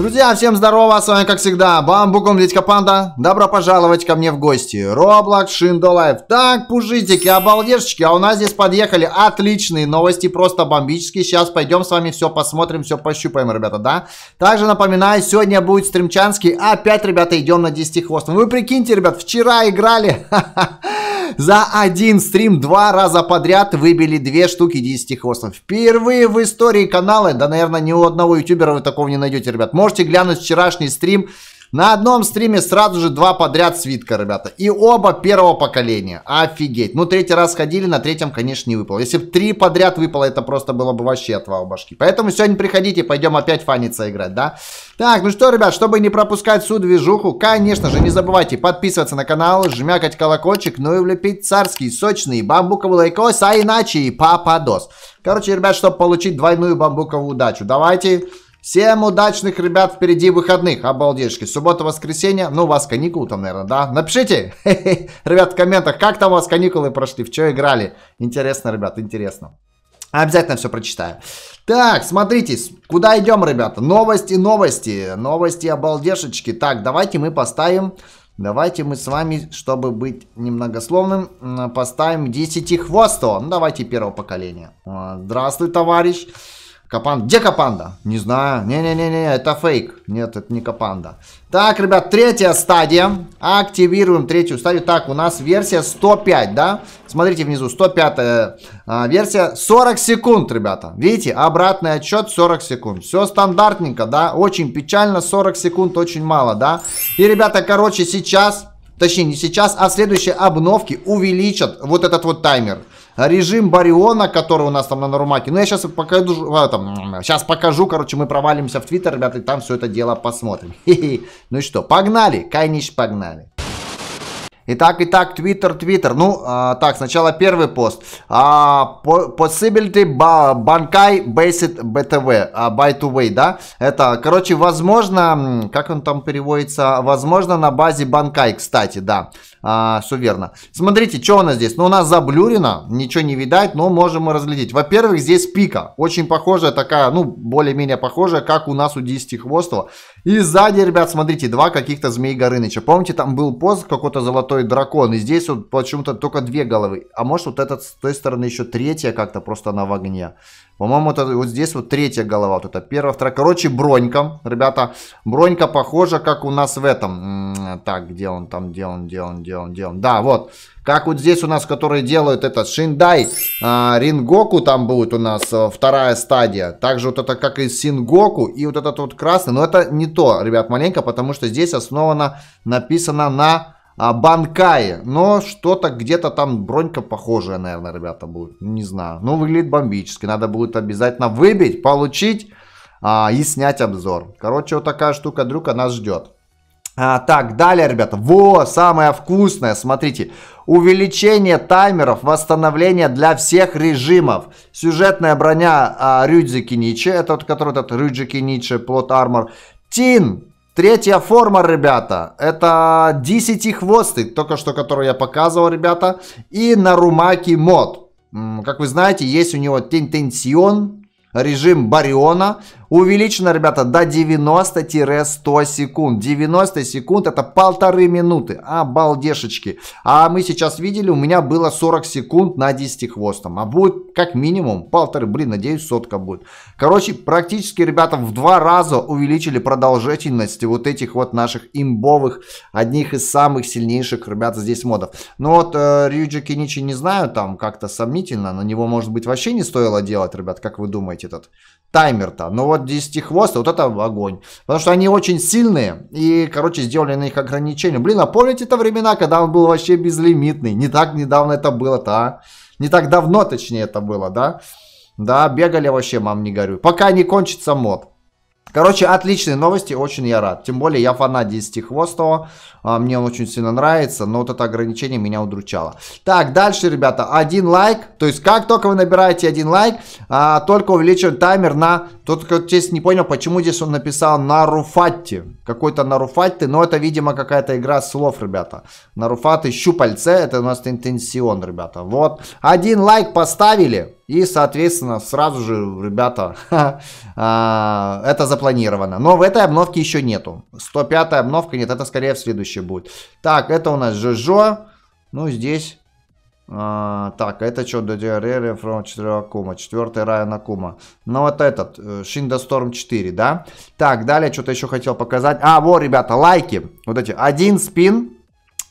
Друзья, всем здорово, с вами как всегда Бамбуком Дядька Панда. Добро пожаловать ко мне в гости. Роблокс, Шиндо Так, пужитики, обалдешечки, а у нас здесь подъехали отличные новости, просто бомбические. Сейчас пойдем с вами все посмотрим, все пощупаем, ребята, да? Также напоминаю, сегодня будет стримчанский. Опять, ребята, идем на 10 хвостом. Вы прикиньте, ребят, вчера играли. за один стрим два раза подряд выбили две штуки 10 хвостов. Впервые в истории канала, да, наверное, ни у одного ютубера вы такого не найдете, ребят. Можете глянуть вчерашний стрим на одном стриме сразу же два подряд свитка, ребята. И оба первого поколения. Офигеть. Ну, третий раз ходили, на третьем, конечно, не выпало. Если бы три подряд выпало, это просто было бы вообще отвал башки. Поэтому сегодня приходите, пойдем опять фаниться играть, да? Так, ну что, ребят, чтобы не пропускать суд движуху, конечно же, не забывайте подписываться на канал, жмякать колокольчик, ну и влепить царский, сочный, бамбуковый лайкос, а иначе и пападос. Короче, ребят, чтобы получить двойную бамбуковую удачу, давайте... Всем удачных, ребят, впереди выходных. обалдешки. Суббота, воскресенье. Ну, у вас каникулы там, наверное, да? Напишите, ребят, в комментах, как там у вас каникулы прошли, в что играли. Интересно, ребят, интересно. Обязательно все прочитаю. Так, смотрите, куда идем, ребята? Новости, новости, новости обалдешечки. Так, давайте мы поставим, давайте мы с вами, чтобы быть немногословным, поставим 10 хвостов. Ну, давайте первого поколения. А, здравствуй, товарищ. Капан. Где Капанда? Не знаю. Не-не-не, не, это фейк. Нет, это не Капанда. Так, ребят, третья стадия. Активируем третью стадию. Так, у нас версия 105, да? Смотрите внизу, 105 а, версия. 40 секунд, ребята. Видите, обратный отчет 40 секунд. Все стандартненько, да? Очень печально, 40 секунд очень мало, да? И, ребята, короче, сейчас... Точнее, не сейчас, а следующие обновки увеличат вот этот вот таймер режим Бариона, который у нас там на Нарумаке. Ну, я сейчас покажу, а, там, сейчас покажу, короче, мы провалимся в Твиттер, ребята, и там все это дело посмотрим. Хе -хе. Ну и что, погнали, конечно, погнали. Итак, итак, Твиттер, Твиттер. Ну, а, так, сначала первый пост. А, possibility Bankai Basic BTV, а, by to way, да? Это, короче, возможно, как он там переводится? Возможно, на базе Банкай, кстати, да. А, все верно. Смотрите, что у нас здесь. Ну, у нас заблюрено, ничего не видать, но можем мы разглядеть. Во-первых, здесь пика. Очень похожая такая, ну, более-менее похожая, как у нас у 10 хвостого. И сзади, ребят, смотрите, два каких-то змей Горыныча. Помните, там был пост какой-то золотой дракон. И здесь вот почему-то только две головы. А может, вот этот с той стороны еще третья как-то просто на в огне. По-моему, это вот здесь вот третья голова, вот это первая, вторая. Короче, бронька, ребята, бронька похожа, как у нас в этом. Так, где он там, где он, где он, где он, где он. Да, вот. Как вот здесь у нас, которые делают этот Шиндай, э, Рингоку там будет у нас э, вторая стадия. Также вот это как и Сингоку и вот этот вот красный. Но это не то, ребят, маленько, потому что здесь основано, написано на а, Банкае. Но что-то где-то там бронька похожая, наверное, ребята, будет. Не знаю. Ну, выглядит бомбически. Надо будет обязательно выбить, получить а, и снять обзор. Короче, вот такая штука-дрюка нас ждет. А, так, далее, ребята. Во, самое вкусное, смотрите. Увеличение таймеров восстановления для всех режимов. Сюжетная броня а, Рюдзики Ничи, это вот который этот Рюдзики Ничи, плот армор. Тин, Третья форма, ребята, это 10 хвосты, только что которую я показывал, ребята. И Нарумаки мод. Как вы знаете, есть у него тентенсион, режим Бариона увеличено, ребята, до 90-100 секунд. 90 секунд это полторы минуты. Обалдешечки. А мы сейчас видели, у меня было 40 секунд на 10 хвостом. А будет как минимум полторы, блин, надеюсь, сотка будет. Короче, практически, ребята, в два раза увеличили продолжительность вот этих вот наших имбовых, одних из самых сильнейших, ребята, здесь модов. Ну вот, э, Рюджи Киничи не знаю, там как-то сомнительно, на него, может быть, вообще не стоило делать, ребят, как вы думаете, этот таймер-то. Но ну вот 10 хвоста, вот это огонь. Потому что они очень сильные и, короче, сделали на них ограничения. Блин, а помните это времена, когда он был вообще безлимитный? Не так недавно это было-то, а? Не так давно, точнее, это было, да? Да, бегали вообще, мам, не горюй. Пока не кончится мод. Короче, отличные новости, очень я рад. Тем более я фанат Десятихвостого, а, мне он очень сильно нравится, но вот это ограничение меня удручало. Так, дальше, ребята, один лайк, то есть как только вы набираете один лайк, а, только увеличивает таймер на... Тут, здесь не понял, почему здесь он написал на какой-то на но это, видимо, какая-то игра слов, ребята. На щупальце, это у нас интенсион, ребята. Вот, один лайк поставили, и, соответственно, сразу же, ребята, а, это запланировано. Но в этой обновке еще нету. 105 обновка нет, это скорее в следующей будет. Так, это у нас Жжо. Ну, здесь... А, так, это что, DDRR from 4 Акума, 4 Райан Акума. Ну, вот этот, Шинда Storm 4, да? Так, далее что-то еще хотел показать. А, вот, ребята, лайки. Вот эти, один спин,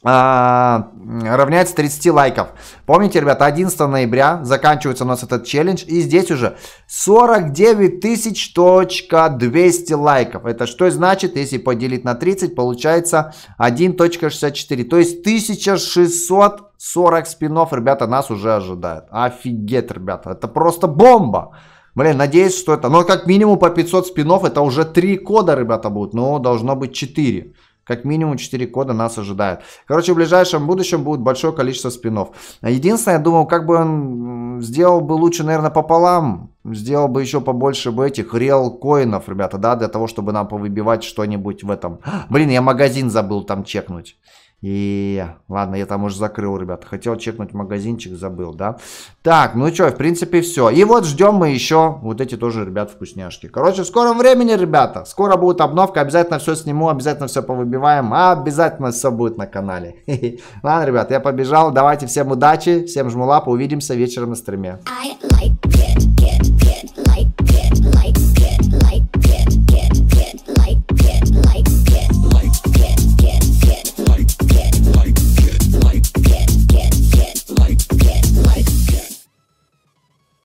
а, равняется 30 лайков. Помните, ребята, 11 ноября заканчивается у нас этот челлендж. И здесь уже 49 лайков. Это что значит, если поделить на 30, получается 1.64. То есть 1640 спинов, ребята, нас уже ожидает. Офигеть, ребята, это просто бомба. Блин, надеюсь, что это... но ну, как минимум по 500 спинов, это уже 3 кода, ребята, будут. но ну, должно быть 4. Как минимум 4 кода нас ожидают. Короче, в ближайшем будущем будет большое количество спинов. Единственное, я думал, как бы он сделал бы лучше, наверное, пополам. Сделал бы еще побольше бы этих рел коинов, ребята, да, для того, чтобы нам повыбивать что-нибудь в этом. Блин, я магазин забыл там чекнуть. И ладно, я там уже закрыл, ребят. Хотел чекнуть магазинчик, забыл, да? Так, ну что, в принципе, все. И вот ждем мы еще вот эти тоже, ребят, вкусняшки. Короче, в скором времени, ребята, скоро будет обновка. Обязательно все сниму, обязательно все повыбиваем. А обязательно все будет на канале. Ладно, ребят, я побежал. Давайте всем удачи, всем жму лапу. Увидимся вечером на стриме. I like it, it.